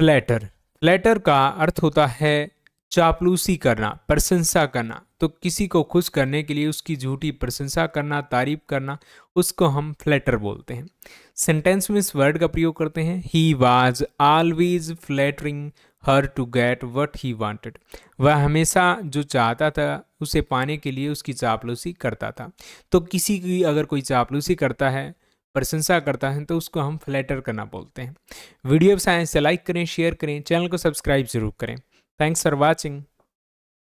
flatter flatter का अर्थ होता है चापलूसी करना प्रशंसा करना तो किसी को खुश करने के लिए उसकी झूठी प्रशंसा करना तारीफ करना उसको हम फ्लैटर बोलते हैं सेंटेंस में इस वर्ड का प्रयोग करते हैं he was always flattering her to get what he wanted वह हमेशा जो चाहता था उसे पाने के लिए उसकी चापलूसी करता था तो किसी की अगर कोई चापलूसी करता है प्रशंसा करता है तो उसको हम फ्लैटर करना बोलते हैं वीडियो साइंस से लाइक करें शेयर करें चैनल को सब्सक्राइब जरूर करें थैंक्स फॉर वॉचिंग